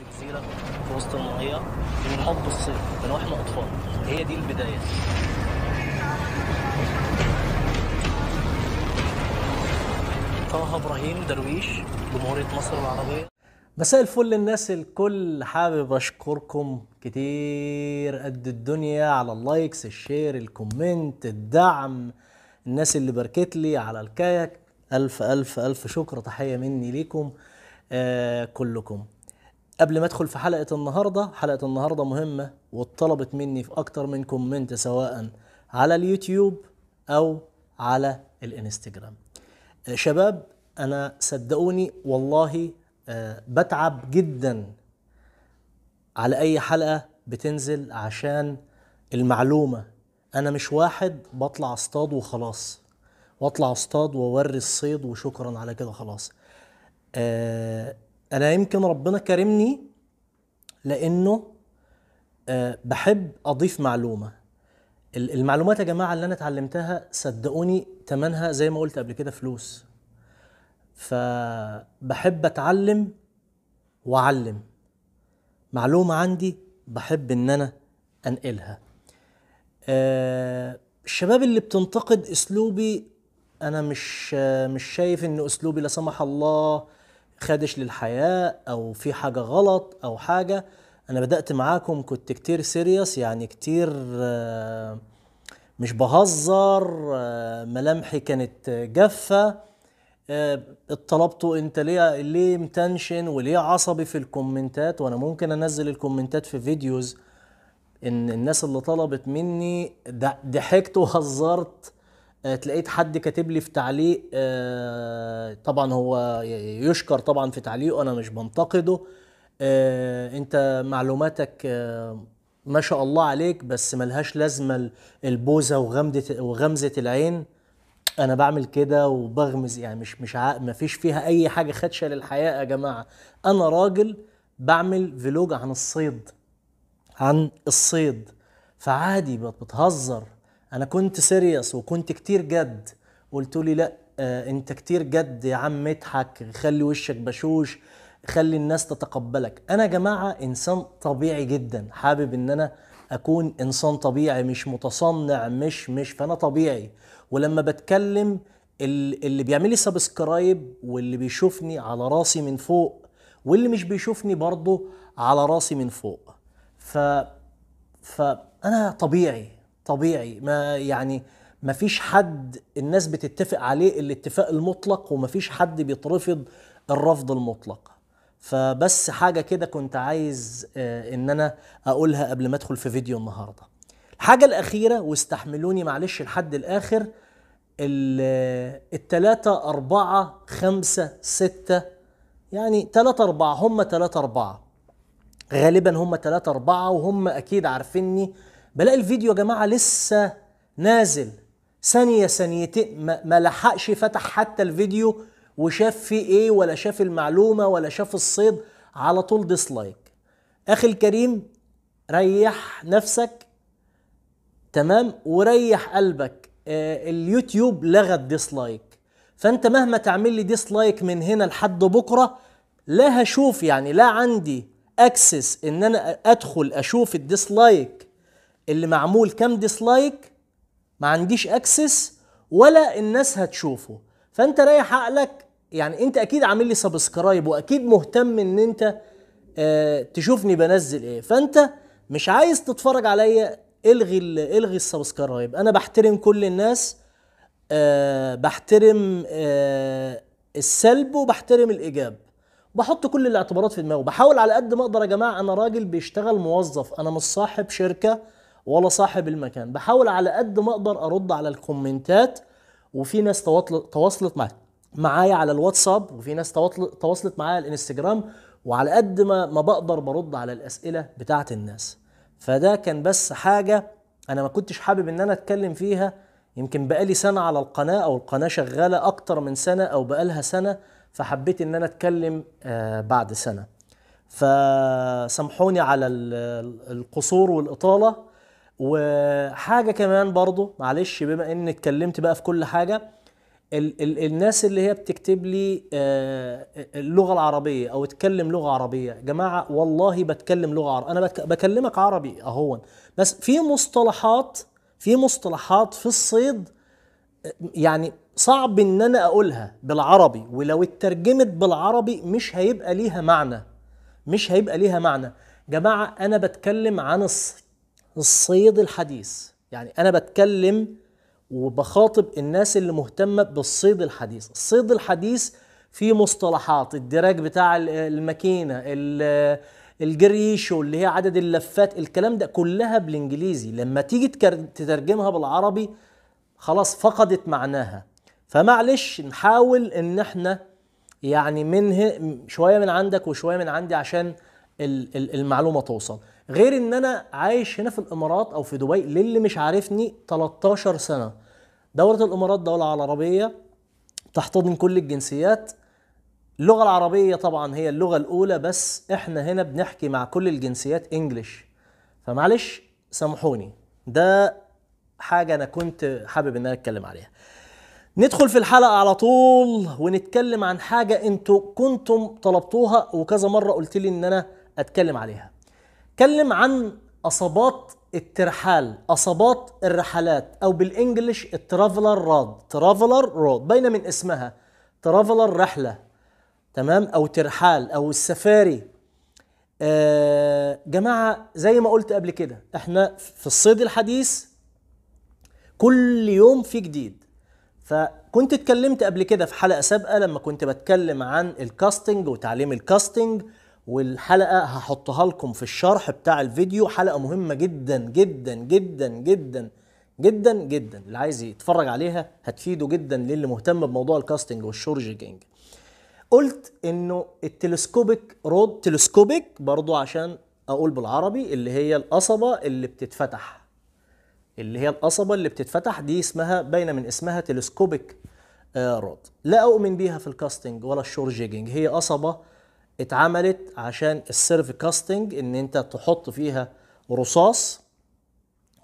بجزيره في وسط الميه من حب الصيف من واحنا اطفال هي دي البدايه طه ابراهيم درويش جمهوريه مصر العربيه مساء الفل للناس الكل حابب اشكركم كتير قد الدنيا على اللايكس الشير الكومنت الدعم الناس اللي باركت لي على الكايك الف الف الف شكر تحيه مني ليكم آه كلكم قبل ما ادخل في حلقه النهارده حلقه النهارده مهمه واتطلبت مني في اكتر من كومنت سواء على اليوتيوب او على الانستجرام آه، شباب انا صدقوني والله آه، بتعب جدا على اي حلقه بتنزل عشان المعلومه انا مش واحد بطلع اصطاد وخلاص واطلع اصطاد واوري الصيد وشكرا على كده خلاص آه، انا يمكن ربنا كرمني لانه آه، بحب اضيف معلومه المعلومات يا جماعه اللي انا اتعلمتها صدقوني تمنها زي ما قلت قبل كده فلوس فبحب اتعلم واعلم معلومه عندي بحب ان انا انقلها آه، الشباب اللي بتنتقد اسلوبي انا مش آه، مش شايف ان اسلوبي لا سمح الله خادش للحياه او في حاجه غلط او حاجه انا بدات معاكم كنت كتير سيريس يعني كتير آه، مش بهزر آه، ملامحي كانت جافه اتطلبتوا آه، انت ليه ليه متنشن وليه عصبي في الكومنتات وانا ممكن انزل الكومنتات في فيديوز ان الناس اللي طلبت مني ضحكت وهزرت تلاقيت حد كاتب لي في تعليق طبعا هو يشكر طبعا في تعليقه انا مش بنتقده آه، انت معلوماتك آه، ما شاء الله عليك بس ملهاش لازمه البوزه وغمده وغمزه العين انا بعمل كده وبغمز يعني مش مش ما فيش فيها اي حاجه خدشه للحياه يا جماعه انا راجل بعمل فلوج عن الصيد عن الصيد فعادي بتهزر انا كنت سيريس وكنت كتير جد قلت لي لا آه، انت كتير جد يا عم اضحك خلي وشك بشوش خلي الناس تتقبلك انا يا جماعه انسان طبيعي جدا حابب ان انا اكون انسان طبيعي مش متصنع مش مش فانا طبيعي ولما بتكلم اللي بيعمل لي سبسكرايب واللي بيشوفني على راسي من فوق واللي مش بيشوفني برضه على راسي من فوق ف فانا طبيعي طبيعي ما يعني مفيش حد الناس بتتفق عليه الاتفاق المطلق ومفيش حد بيترفض الرفض المطلق فبس حاجه كده كنت عايز آه، ان انا اقولها قبل ما ادخل في فيديو النهارده الحاجه الاخيره واستحملوني معلش لحد الاخر آه، التلاتة أربعة خمسة ستة يعني تلاتة أربعة هم تلاتة أربعة غالبا هم تلاتة أربعة وهم أكيد عارفيني بلاقي الفيديو يا جماعة لسه نازل ثانية ثانيتين ما لحقش فتح حتى الفيديو وشاف فيه ايه ولا شاف المعلومة ولا شاف الصيد على طول ديسلايك اخي الكريم ريح نفسك تمام وريح قلبك آه، اليوتيوب لغى الديسلايك فانت مهما تعمل لي ديسلايك من هنا لحد بكرة لا هشوف يعني لا عندي اكسس ان انا ادخل اشوف الديسلايك اللي معمول كام ديسلايك ما عنديش اكسس ولا الناس هتشوفه فانت رايح عقلك يعني انت اكيد عامل لي سبسكرايب واكيد مهتم ان انت اه تشوفني بنزل ايه فانت مش عايز تتفرج عليا الغي الغي السبسكرايب انا بحترم كل الناس أه بحترم أه السلب وبحترم الايجاب بحط كل الاعتبارات في دماغي بحاول على قد ما اقدر يا جماعه انا راجل بيشتغل موظف انا مش صاحب شركه ولا صاحب المكان بحاول على قد ما اقدر ارد على الكومنتات وفي ناس تواصلت معايا معايا على الواتساب وفي ناس تواصلت معايا على الانستجرام وعلى قد ما ما بقدر برد على الاسئله بتاعه الناس فده كان بس حاجه انا ما كنتش حابب ان انا اتكلم فيها يمكن بقالي سنه على القناه او القناه شغاله اكتر من سنه او بقالها سنه فحبيت ان انا اتكلم آه، بعد سنه فسامحوني على القصور والاطاله وحاجه كمان برضو معلش بما ان اتكلمت بقى في كل حاجه ال ال الناس اللي هي بتكتب لي آه، اللغه العربيه او اتكلم لغه عربيه جماعه والله بتكلم لغه عربية انا بكلمك عربي اهون بس في مصطلحات في مصطلحات في الصيد يعني صعب ان انا اقولها بالعربي ولو اترجمت بالعربي مش هيبقى ليها معنى مش هيبقى ليها معنى جماعه انا بتكلم عن الصيد الصيد الحديث يعني انا بتكلم وبخاطب الناس اللي مهتمه بالصيد الحديث الصيد الحديث في مصطلحات الدراج بتاع الماكينه الجريشو اللي هي عدد اللفات الكلام ده كلها بالانجليزي لما تيجي تترجمها بالعربي خلاص فقدت معناها فمعلش نحاول ان احنا يعني منه شويه من عندك وشويه من عندي عشان المعلومه توصل غير ان انا عايش هنا في الامارات او في دبي للي مش عارفني 13 سنه دوله الامارات دوله عربيه تحتضن كل الجنسيات اللغه العربيه طبعا هي اللغه الاولى بس احنا هنا بنحكي مع كل الجنسيات انجليش فمعلش سامحوني ده حاجه انا كنت حابب ان انا اتكلم عليها ندخل في الحلقة على طول ونتكلم عن حاجة انتوا كنتم طلبتوها وكذا مرة قلت لي ان انا اتكلم عليها اتكلم عن اصابات الترحال اصابات الرحلات او بالانجلش الترافلر راد ترافلر رود بين من اسمها ترافلر رحله تمام او ترحال او السفاري آه جماعه زي ما قلت قبل كده احنا في الصيد الحديث كل يوم في جديد فكنت اتكلمت قبل كده في حلقه سابقه لما كنت بتكلم عن الكاستنج وتعليم الكاستنج والحلقه هحطها لكم في الشرح بتاع الفيديو حلقه مهمه جدا جدا جدا جدا جدا جدا اللي عايز يتفرج عليها هتفيده جدا للي مهتم بموضوع الكاستنج والشورجينج قلت انه التلسكوبيك رود تلسكوبيك برضو عشان اقول بالعربي اللي هي القصبه اللي بتتفتح اللي هي القصبه اللي بتتفتح دي اسمها باينه من اسمها تلسكوبيك آه، رود لا اؤمن بيها في الكاستنج ولا الشورجينج هي قصبه اتعملت عشان السيرف كاستنج ان انت تحط فيها رصاص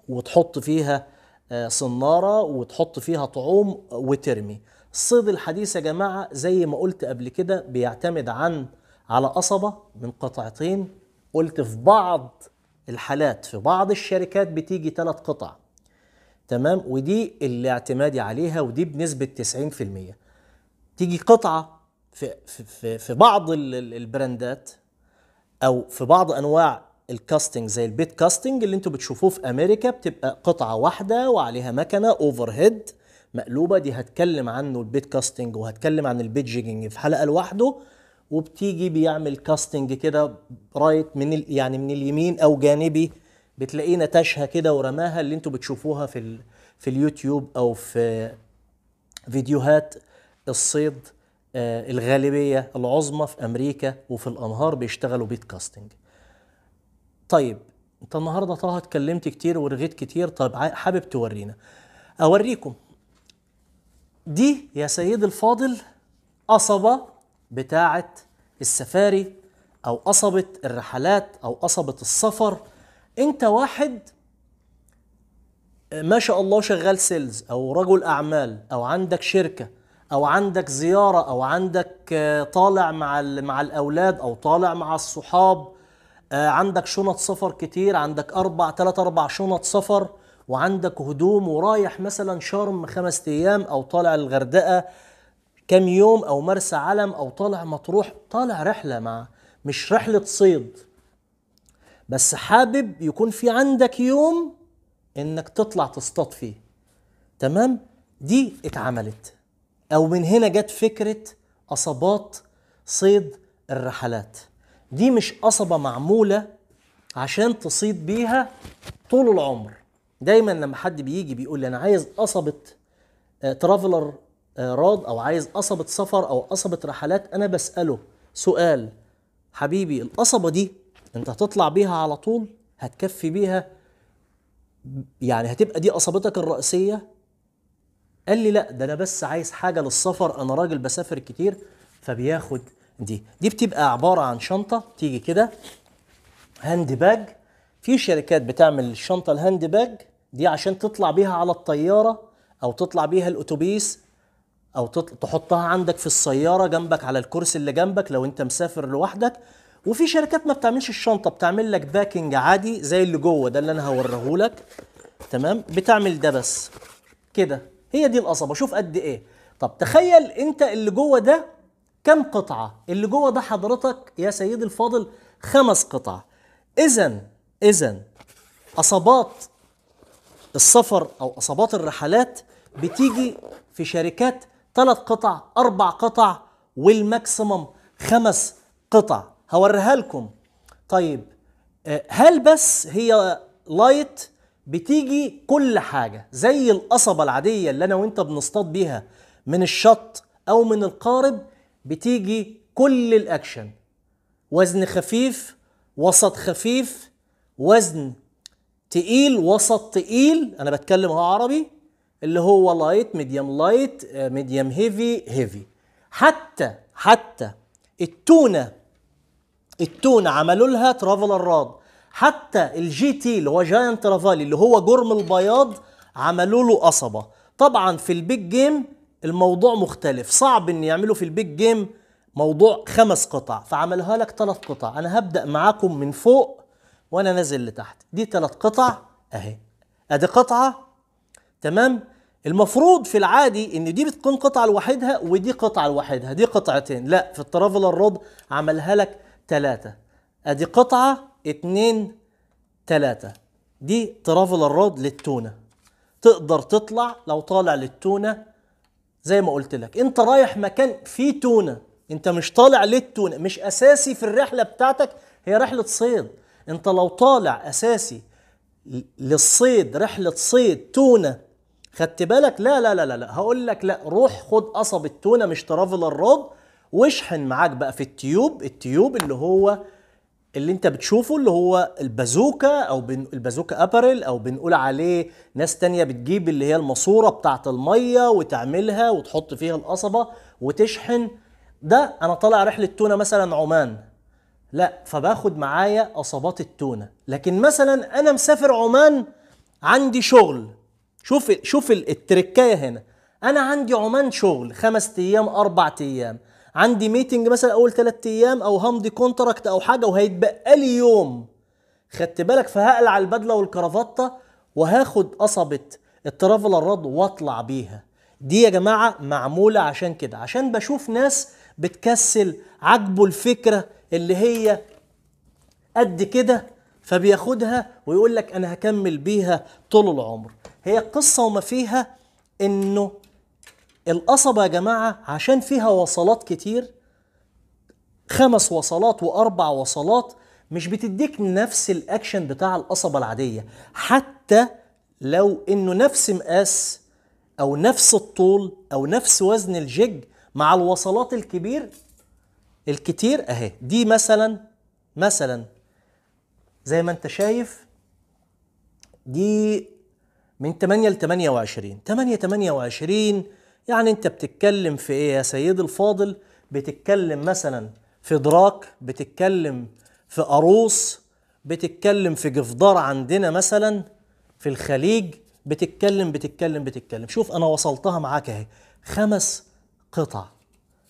وتحط فيها آه، صناره وتحط فيها طعوم وترمي الصيد الحديث يا جماعه زي ما قلت قبل كده بيعتمد عن على قصبه من قطعتين قلت في بعض الحالات في بعض الشركات بتيجي ثلاث قطع تمام ودي اللي اعتمادي عليها ودي بنسبه 90% تيجي قطعه في في في بعض البراندات او في بعض انواع الكاستنج زي البيت كاستنج اللي انتوا بتشوفوه في امريكا بتبقى قطعه واحده وعليها مكنه اوفر هيد مقلوبه دي هتكلم عنه البيت كاستنج وهتكلم عن البيت جيجنج في حلقه لوحده وبتيجي بيعمل كاستنج كده رايت من يعني من اليمين او جانبي بتلاقيه نتشها كده ورماها اللي انتوا بتشوفوها في في اليوتيوب او في فيديوهات الصيد آه، الغالبيه العظمى في امريكا وفي الانهار بيشتغلوا بيت كاستنج طيب انت النهارده طه اتكلمت كتير ورغيت كتير طب حابب تورينا اوريكم دي يا سيد الفاضل قصبه بتاعه السفاري او قصبه الرحلات او قصبه السفر انت واحد آه، ما شاء الله شغال سيلز او رجل اعمال او عندك شركه او عندك زياره او عندك آه، طالع مع مع الاولاد او طالع مع الصحاب آه، عندك شنط سفر كتير عندك اربع ثلاث اربع شنط سفر وعندك هدوم ورايح مثلا شرم خمس ايام او طالع الغردقه كام يوم او مرسى علم او طالع مطروح طالع رحله مع مش رحله صيد بس حابب يكون في عندك يوم انك تطلع تصطاد فيه تمام دي اتعملت أو من هنا جت فكرة قصبات صيد الرحلات دي مش قصبة معمولة عشان تصيد بيها طول العمر دايما لما حد بيجي بيقول لي أنا عايز قصبة ترافلر آه، آه، راد أو عايز قصبة سفر أو قصبة رحلات أنا بسأله سؤال حبيبي القصبة دي أنت هتطلع بيها على طول هتكفي بيها يعني هتبقى دي قصبتك الرئيسية قال لي لا ده انا بس عايز حاجه للسفر انا راجل بسافر كتير فبياخد دي دي بتبقى عباره عن شنطه تيجي كده هاند باج في شركات بتعمل الشنطه الهاند باج دي عشان تطلع بيها على الطياره او تطلع بيها الاتوبيس او تحطها عندك في السياره جنبك على الكرسي اللي جنبك لو انت مسافر لوحدك وفي شركات ما بتعملش الشنطه بتعمل لك باكنج عادي زي اللي جوه ده اللي انا هوريه لك تمام بتعمل ده بس كده هي دي القصبه شوف قد ايه طب تخيل انت اللي جوه ده كم قطعه اللي جوه ده حضرتك يا سيدي الفاضل خمس قطع اذا اذا أصابات السفر او أصابات الرحلات بتيجي في شركات ثلاث قطع اربع قطع والماكسيمم خمس قطع هوريها لكم طيب آه، هل بس هي لايت بتيجي كل حاجه زي القصبه العاديه اللي انا وانت بنصطاد بيها من الشط او من القارب بتيجي كل الاكشن وزن خفيف وسط خفيف وزن تقيل وسط تقيل انا بتكلم اهو عربي اللي هو لايت ميديم لايت ميديم هيفي هيفي حتى حتى التونه التونه عملوا لها ترافلر راد حتى الجي تي اللي هو جاينت ترافالي اللي هو جرم البياض عملوا له قصبه طبعا في البيج جيم الموضوع مختلف صعب ان يعملوا في البيج جيم موضوع خمس قطع فعملها لك ثلاث قطع انا هبدا معاكم من فوق وانا نازل لتحت دي ثلاث قطع اهي ادي قطعه تمام المفروض في العادي ان دي بتكون قطعه لوحدها ودي قطعه لوحدها دي قطعتين لا في الترافل رود عملها لك ثلاثه ادي قطعه اتنين تلاتة دي ترافل رود للتونة تقدر تطلع لو طالع للتونة زي ما قلت لك انت رايح مكان فيه تونة انت مش طالع للتونة مش اساسي في الرحلة بتاعتك هي رحلة صيد انت لو طالع اساسي للصيد رحلة صيد تونة خدت بالك لا لا لا لا, هقول لك لا روح خد قصب التونة مش ترافل رود واشحن معاك بقى في التيوب التيوب اللي هو اللي انت بتشوفه اللي هو البازوكا او بن... البازوكا ابرل او بنقول عليه ناس تانية بتجيب اللي هي الماسوره بتاعه الميه وتعملها وتحط فيها القصبه وتشحن ده انا طالع رحله تونه مثلا عمان لا فباخد معايا قصبات التونه لكن مثلا انا مسافر عمان عندي شغل شوف شوف التركايه هنا انا عندي عمان شغل خمس ايام اربع ايام عندي ميتنج مثلا اول ثلاث ايام او همضي كونتراكت او حاجه وهيتبقى لي يوم خدت بالك فهقلع البدله والكرافته وهاخد قصبه الترافل رد واطلع بيها دي يا جماعه معموله عشان كده عشان بشوف ناس بتكسل عاجبه الفكره اللي هي قد كده فبياخدها ويقول لك انا هكمل بيها طول العمر هي القصه وما فيها انه القصبة يا جماعة عشان فيها وصلات كتير خمس وصلات وأربع وصلات مش بتديك نفس الأكشن بتاع القصبة العادية حتى لو إنه نفس مقاس أو نفس الطول أو نفس وزن الجيج مع الوصلات الكبير الكتير أهي دي مثلا مثلا زي ما أنت شايف دي من 8 ل 28 8 28 يعني انت بتتكلم في ايه يا سيدي الفاضل بتتكلم مثلا في دراك بتتكلم في قاروص بتتكلم في جفدار عندنا مثلا في الخليج بتتكلم بتتكلم بتتكلم شوف انا وصلتها معاك اهي خمس قطع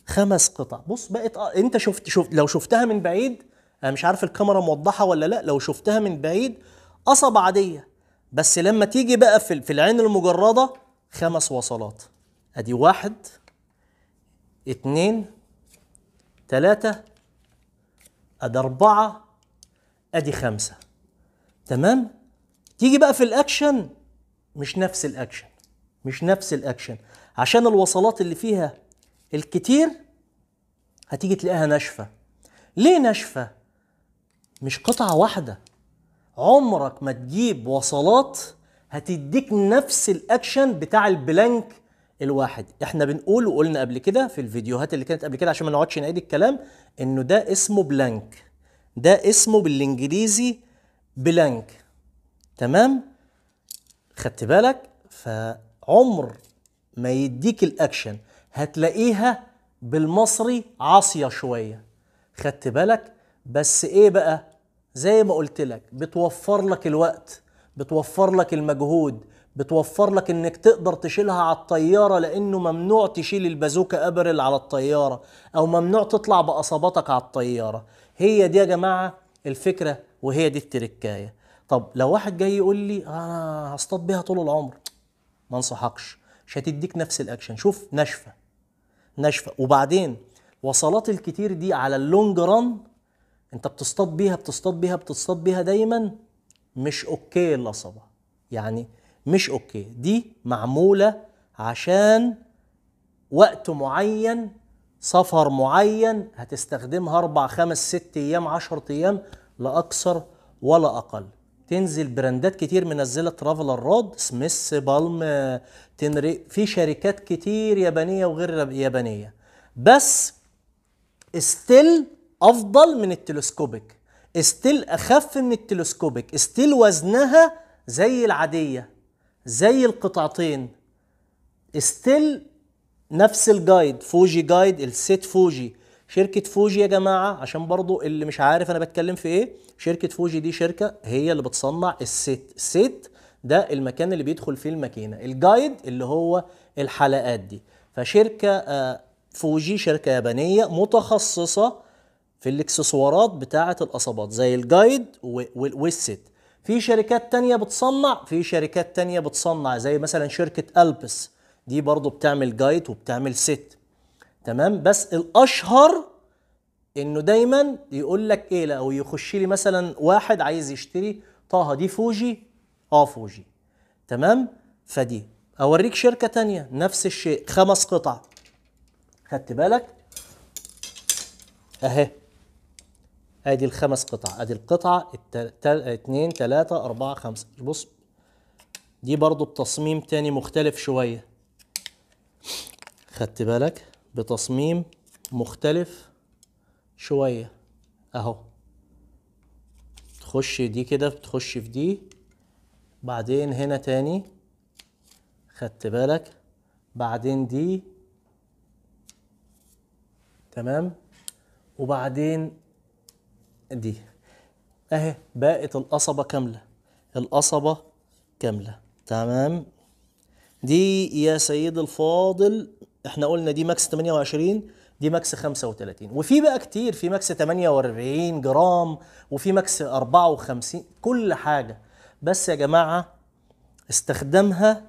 خمس قطع بص بقت انت شفت شفت لو شفتها من بعيد انا مش عارف الكاميرا موضحه ولا لا لو شفتها من بعيد قصب عاديه بس لما تيجي بقى في العين المجرده خمس وصلات ادي واحد اتنين تلاتة ادي اربعة ادي خمسة تمام تيجي بقى في الاكشن مش نفس الاكشن مش نفس الاكشن عشان الوصلات اللي فيها الكتير هتيجي تلاقيها ناشفة ليه ناشفة مش قطعة واحدة عمرك ما تجيب وصلات هتديك نفس الاكشن بتاع البلانك الواحد احنا بنقول وقلنا قبل كده في الفيديوهات اللي كانت قبل كده عشان ما نقعدش نعيد الكلام انه ده اسمه بلانك ده اسمه بالانجليزي بلانك تمام خدت بالك فعمر ما يديك الاكشن هتلاقيها بالمصري عاصيه شويه خدت بالك بس ايه بقى زي ما قلت لك بتوفر لك الوقت بتوفر لك المجهود بتوفر لك انك تقدر تشيلها على الطياره لانه ممنوع تشيل البازوكا ابريل على الطياره او ممنوع تطلع باصاباتك على الطياره هي دي يا جماعه الفكره وهي دي التركايه طب لو واحد جاي يقول لي انا آه، هصطاد بيها طول العمر ما انصحكش مش هتديك نفس الاكشن شوف ناشفه ناشفه وبعدين وصلات الكتير دي على اللونج ران انت بتصطاد بيها بتصطاد بيها بتصطاد بيها دايما مش اوكي الاصابه يعني مش اوكي دي معموله عشان وقت معين سفر معين هتستخدمها اربع خمس ست ايام 10 ايام لا اكثر ولا اقل تنزل براندات كتير منزله ترافلر راد سميث بالم تنري في شركات كتير يابانيه وغير يابانيه بس استيل افضل من التلسكوبك استيل اخف من التلسكوبك استيل وزنها زي العاديه زي القطعتين ستيل نفس الجايد فوجي جايد السيت فوجي شركة فوجي يا جماعة عشان برضو اللي مش عارف أنا بتكلم في إيه شركة فوجي دي شركة هي اللي بتصنع السيت الست ده المكان اللي بيدخل فيه الماكينة الجايد اللي هو الحلقات دي فشركة فوجي آه، شركة يابانية متخصصة في الاكسسوارات بتاعة الأصابات زي الجايد والسيت في شركات تانية بتصنع في شركات تانية بتصنع زي مثلا شركة ألبس دي برضو بتعمل جايت وبتعمل ست تمام بس الأشهر إنه دايما يقول لك إيه لو يخش لي مثلا واحد عايز يشتري طه دي فوجي اه فوجي تمام فدي أوريك شركة تانية نفس الشيء خمس قطع خدت بالك أهي ادي الخمس قطع ادي القطعه 2 3 4 5 بص دي برضو بتصميم تاني مختلف شويه خدت بالك بتصميم مختلف شويه اهو تخش دي كده بتخش في دي بعدين هنا تاني خدت بالك بعدين دي تمام وبعدين دي اهي بقت القصبة كاملة القصبة كاملة تمام دي يا سيد الفاضل احنا قلنا دي ماكس 28 دي ماكس 35 وفي بقى كتير في ماكس 48 جرام وفي ماكس 54 كل حاجة بس يا جماعة استخدامها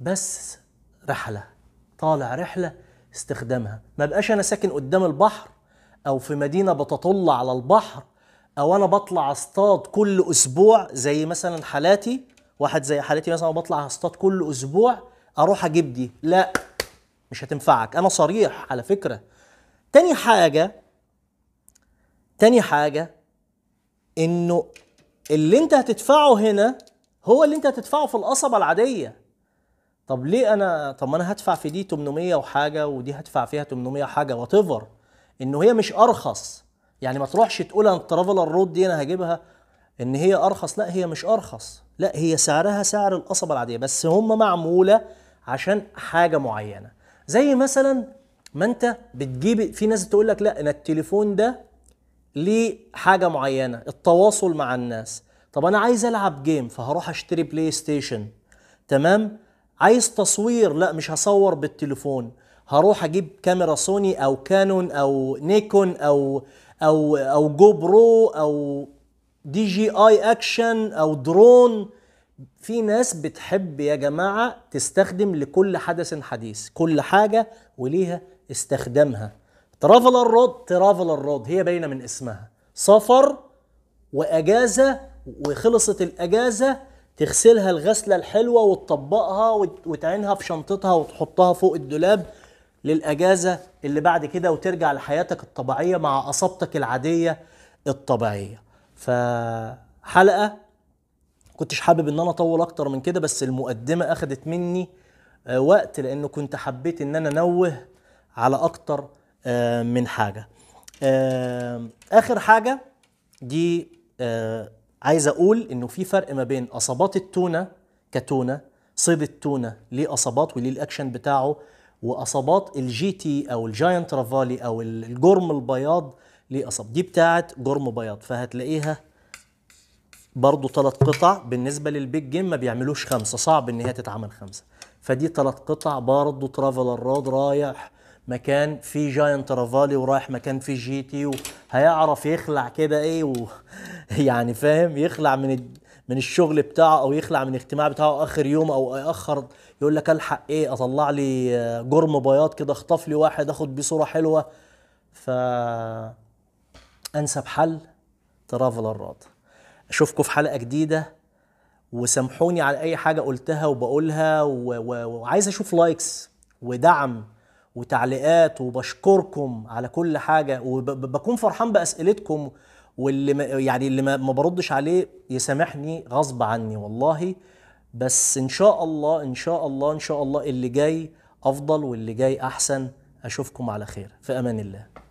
بس رحلة طالع رحلة استخدامها ما بقاش انا ساكن قدام البحر او في مدينه بتطل على البحر او انا بطلع اصطاد كل اسبوع زي مثلا حالاتي واحد زي حالتي مثلا بطلع اصطاد كل اسبوع اروح اجيب دي لا مش هتنفعك انا صريح على فكره تاني حاجه تاني حاجه انه اللي انت هتدفعه هنا هو اللي انت هتدفعه في القصبه العاديه طب ليه انا طب ما انا هدفع في دي 800 وحاجه ودي هدفع فيها 800 حاجه وات انه هي مش ارخص يعني ما تروحش تقول انا الترافلر رود دي انا هجيبها ان هي ارخص لا هي مش ارخص لا هي سعرها سعر القصبه العاديه بس هم معموله عشان حاجه معينه زي مثلا ما انت بتجيب في ناس تقول لك لا انا التليفون ده ليه حاجه معينه التواصل مع الناس طب انا عايز العب جيم فهروح اشتري بلاي ستيشن تمام عايز تصوير لا مش هصور بالتليفون هروح اجيب كاميرا سوني او كانون او نيكون او او او جو برو او دي جي اي اكشن او درون في ناس بتحب يا جماعه تستخدم لكل حدث حديث كل حاجه وليها استخدامها ترافل رود ترافل رود هي باينه من اسمها سفر واجازه وخلصت الاجازه تغسلها الغسله الحلوه وتطبقها وتعينها في شنطتها وتحطها فوق الدولاب للاجازه اللي بعد كده وترجع لحياتك الطبيعيه مع اصابتك العاديه الطبيعيه فحلقه كنتش حابب ان انا اطول اكتر من كده بس المقدمه اخدت مني آه، وقت لان كنت حبيت ان انا انوه على اكتر آه، من حاجه آه، اخر حاجه دي عايز اقول انه في فرق ما بين اصابات التونه كتونه صيد التونه ليه اصابات وليه الاكشن بتاعه واصابات الجي تي او الجاينت رافالي او الجرم البياض لاصاب دي بتاعه جرم بياض فهتلاقيها برضو ثلاث قطع بالنسبه للبيج جيم ما بيعملوش خمسه صعب ان هي تتعمل خمسه فدي ثلاث قطع برضو ترافلر راد رايح مكان في جاينت رافالي ورايح مكان في جي تي وهيعرف يخلع كده ايه و يعني فاهم يخلع من الد... من الشغل بتاعه او يخلع من الاجتماع بتاعه اخر يوم او ياخر يقول لك الحق ايه اطلع لي آه، جرم بياض كده اخطف لي واحد اخد بيه صوره حلوه ف انسب حل ترافل الراد اشوفكم في حلقه جديده وسامحوني على اي حاجه قلتها وبقولها وعايز اشوف لايكس ودعم وتعليقات وبشكركم على كل حاجه وبكون فرحان باسئلتكم واللي ما يعني اللي ما بردش عليه يسامحني غصب عني والله بس ان شاء الله ان شاء الله ان شاء الله اللي جاي افضل واللي جاي احسن اشوفكم على خير في امان الله